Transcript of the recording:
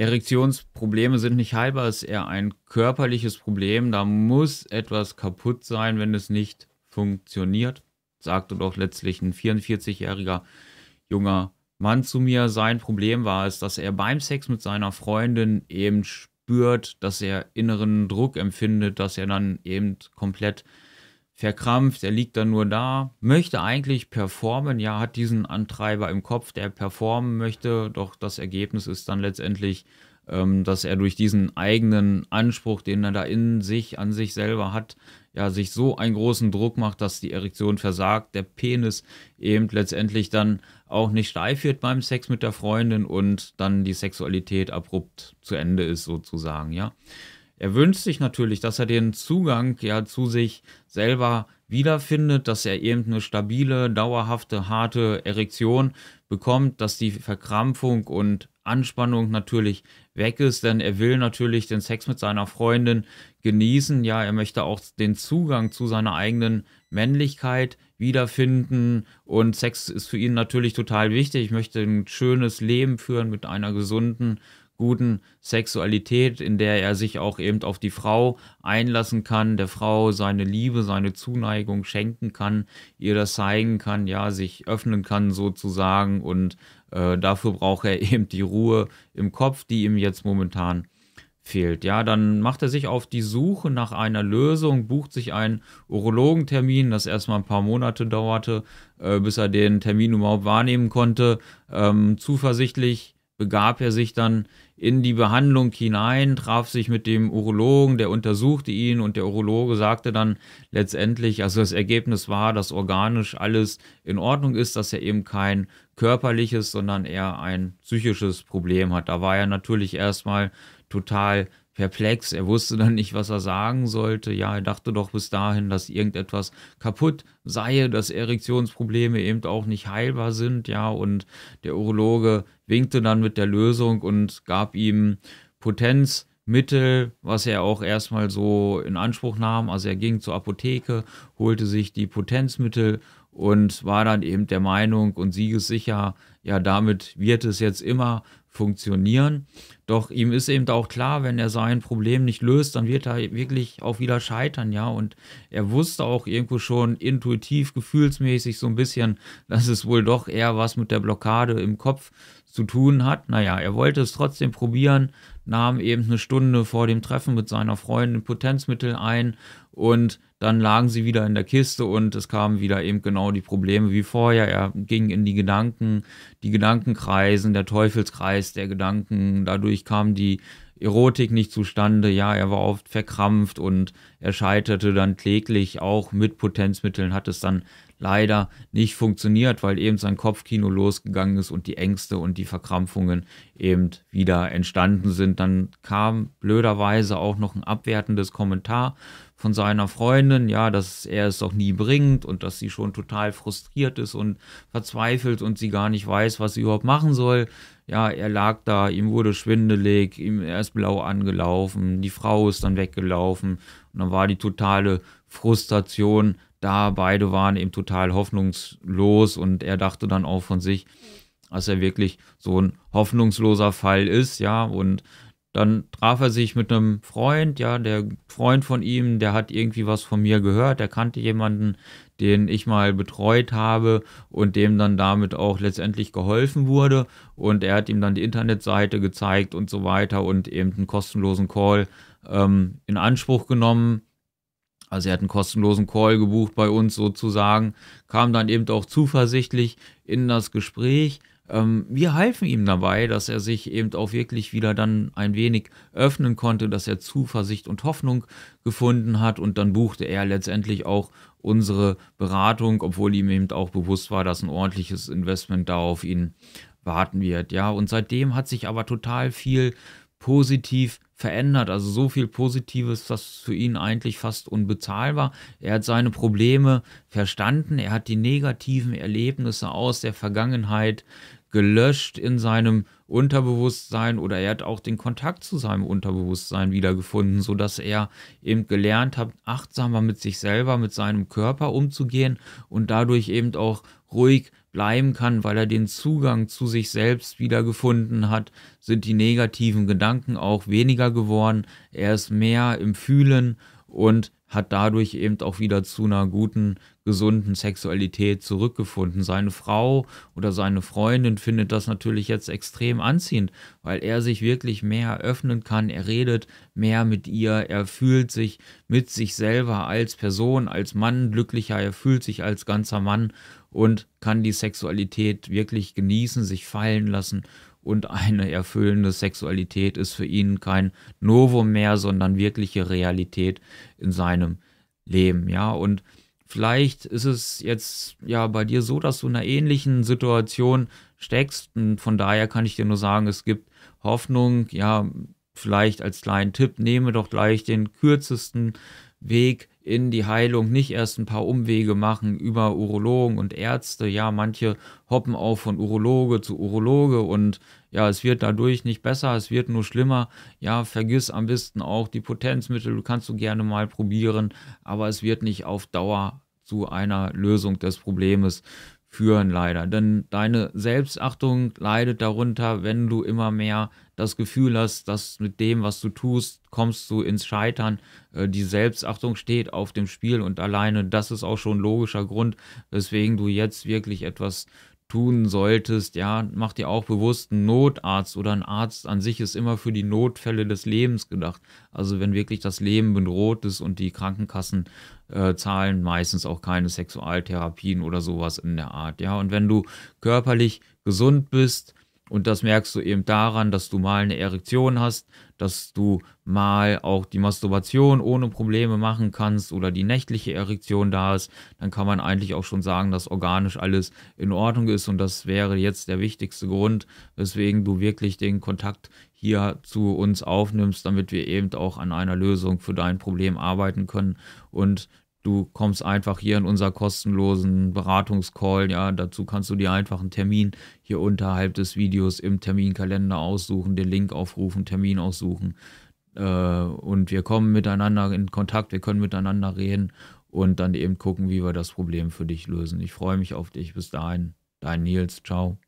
Erektionsprobleme sind nicht heilbar, ist eher ein körperliches Problem. Da muss etwas kaputt sein, wenn es nicht funktioniert, sagte doch letztlich ein 44-jähriger junger Mann zu mir. Sein Problem war es, dass er beim Sex mit seiner Freundin eben spürt, dass er inneren Druck empfindet, dass er dann eben komplett verkrampft, er liegt dann nur da, möchte eigentlich performen, ja, hat diesen Antreiber im Kopf, der performen möchte, doch das Ergebnis ist dann letztendlich, ähm, dass er durch diesen eigenen Anspruch, den er da in sich, an sich selber hat, ja, sich so einen großen Druck macht, dass die Erektion versagt, der Penis eben letztendlich dann auch nicht steif wird beim Sex mit der Freundin und dann die Sexualität abrupt zu Ende ist sozusagen, ja. Er wünscht sich natürlich, dass er den Zugang ja zu sich selber wiederfindet, dass er eben eine stabile, dauerhafte, harte Erektion bekommt, dass die Verkrampfung und Anspannung natürlich weg ist, denn er will natürlich den Sex mit seiner Freundin genießen. Ja, er möchte auch den Zugang zu seiner eigenen Männlichkeit wiederfinden und Sex ist für ihn natürlich total wichtig. Ich möchte ein schönes Leben führen mit einer gesunden guten Sexualität, in der er sich auch eben auf die Frau einlassen kann, der Frau seine Liebe, seine Zuneigung schenken kann, ihr das zeigen kann, ja, sich öffnen kann sozusagen und äh, dafür braucht er eben die Ruhe im Kopf, die ihm jetzt momentan fehlt. Ja, dann macht er sich auf die Suche nach einer Lösung, bucht sich einen Urologentermin, das erstmal ein paar Monate dauerte, äh, bis er den Termin überhaupt wahrnehmen konnte. Ähm, zuversichtlich begab er sich dann in die Behandlung hinein, traf sich mit dem Urologen, der untersuchte ihn und der Urologe sagte dann letztendlich, also das Ergebnis war, dass organisch alles in Ordnung ist, dass er eben kein körperliches, sondern eher ein psychisches Problem hat. Da war er natürlich erstmal total perplex. Er wusste dann nicht, was er sagen sollte. Ja, er dachte doch bis dahin, dass irgendetwas kaputt sei, dass Erektionsprobleme eben auch nicht heilbar sind. Ja, und der Urologe winkte dann mit der Lösung und gab ihm Potenz. Mittel, was er auch erstmal so in Anspruch nahm. Also er ging zur Apotheke, holte sich die Potenzmittel und war dann eben der Meinung und siegessicher, ja, damit wird es jetzt immer funktionieren. Doch ihm ist eben auch klar, wenn er sein Problem nicht löst, dann wird er wirklich auch wieder scheitern, ja. Und er wusste auch irgendwo schon intuitiv, gefühlsmäßig so ein bisschen, dass es wohl doch eher was mit der Blockade im Kopf zu tun hat. Naja, er wollte es trotzdem probieren nahm eben eine Stunde vor dem Treffen mit seiner Freundin Potenzmittel ein und dann lagen sie wieder in der Kiste und es kamen wieder eben genau die Probleme wie vorher. Er ging in die Gedanken, die Gedankenkreisen, der Teufelskreis der Gedanken. Dadurch kam die Erotik nicht zustande. Ja, er war oft verkrampft und er scheiterte dann kläglich auch mit Potenzmitteln, hat es dann leider nicht funktioniert, weil eben sein Kopfkino losgegangen ist und die Ängste und die Verkrampfungen eben wieder entstanden sind. Dann kam blöderweise auch noch ein abwertendes Kommentar von seiner Freundin, ja, dass er es doch nie bringt und dass sie schon total frustriert ist und verzweifelt und sie gar nicht weiß, was sie überhaupt machen soll. Ja, er lag da, ihm wurde schwindelig, ihm er ist blau angelaufen, die Frau ist dann weggelaufen und dann war die totale Frustration da beide waren eben total hoffnungslos und er dachte dann auch von sich, dass er wirklich so ein hoffnungsloser Fall ist, ja, und dann traf er sich mit einem Freund, ja, der Freund von ihm, der hat irgendwie was von mir gehört, der kannte jemanden, den ich mal betreut habe und dem dann damit auch letztendlich geholfen wurde und er hat ihm dann die Internetseite gezeigt und so weiter und eben einen kostenlosen Call ähm, in Anspruch genommen also er hat einen kostenlosen Call gebucht bei uns sozusagen, kam dann eben auch zuversichtlich in das Gespräch. Ähm, wir halfen ihm dabei, dass er sich eben auch wirklich wieder dann ein wenig öffnen konnte, dass er Zuversicht und Hoffnung gefunden hat und dann buchte er letztendlich auch unsere Beratung, obwohl ihm eben auch bewusst war, dass ein ordentliches Investment da auf ihn warten wird. Ja, und seitdem hat sich aber total viel positiv verändert. Also so viel Positives, das für ihn eigentlich fast unbezahlbar. Er hat seine Probleme verstanden, er hat die negativen Erlebnisse aus der Vergangenheit gelöscht in seinem Unterbewusstsein oder er hat auch den Kontakt zu seinem Unterbewusstsein wiedergefunden, sodass er eben gelernt hat, achtsamer mit sich selber, mit seinem Körper umzugehen und dadurch eben auch ruhig bleiben kann, weil er den Zugang zu sich selbst wiedergefunden hat, sind die negativen Gedanken auch weniger geworden. Er ist mehr im Fühlen und hat dadurch eben auch wieder zu einer guten, gesunden Sexualität zurückgefunden. Seine Frau oder seine Freundin findet das natürlich jetzt extrem anziehend, weil er sich wirklich mehr öffnen kann, er redet mehr mit ihr, er fühlt sich mit sich selber als Person, als Mann glücklicher, er fühlt sich als ganzer Mann und kann die Sexualität wirklich genießen, sich fallen lassen und eine erfüllende Sexualität ist für ihn kein Novum mehr, sondern wirkliche Realität in seinem Leben, ja, und vielleicht ist es jetzt ja bei dir so, dass du in einer ähnlichen Situation steckst und von daher kann ich dir nur sagen, es gibt Hoffnung, ja, vielleicht als kleinen Tipp, nehme doch gleich den kürzesten Weg in die Heilung, nicht erst ein paar Umwege machen über Urologen und Ärzte. Ja, manche hoppen auch von Urologe zu Urologe und ja, es wird dadurch nicht besser, es wird nur schlimmer. Ja, vergiss am besten auch die Potenzmittel, du kannst du gerne mal probieren, aber es wird nicht auf Dauer zu einer Lösung des Problems führen, leider. Denn deine Selbstachtung leidet darunter, wenn du immer mehr das Gefühl hast, dass mit dem, was du tust, kommst du ins Scheitern. Äh, die Selbstachtung steht auf dem Spiel und alleine das ist auch schon logischer Grund, weswegen du jetzt wirklich etwas tun solltest, ja, mach dir auch bewusst, einen Notarzt oder ein Arzt an sich ist immer für die Notfälle des Lebens gedacht. Also wenn wirklich das Leben bedroht ist und die Krankenkassen äh, zahlen meistens auch keine Sexualtherapien oder sowas in der Art. Ja, und wenn du körperlich gesund bist, und das merkst du eben daran, dass du mal eine Erektion hast, dass du mal auch die Masturbation ohne Probleme machen kannst oder die nächtliche Erektion da ist. Dann kann man eigentlich auch schon sagen, dass organisch alles in Ordnung ist. Und das wäre jetzt der wichtigste Grund, weswegen du wirklich den Kontakt hier zu uns aufnimmst, damit wir eben auch an einer Lösung für dein Problem arbeiten können und du kommst einfach hier in unser kostenlosen Beratungscall. Ja, dazu kannst du dir einfach einen Termin hier unterhalb des Videos im Terminkalender aussuchen, den Link aufrufen, Termin aussuchen. Äh, und wir kommen miteinander in Kontakt, wir können miteinander reden und dann eben gucken, wie wir das Problem für dich lösen. Ich freue mich auf dich. Bis dahin, dein Nils. Ciao.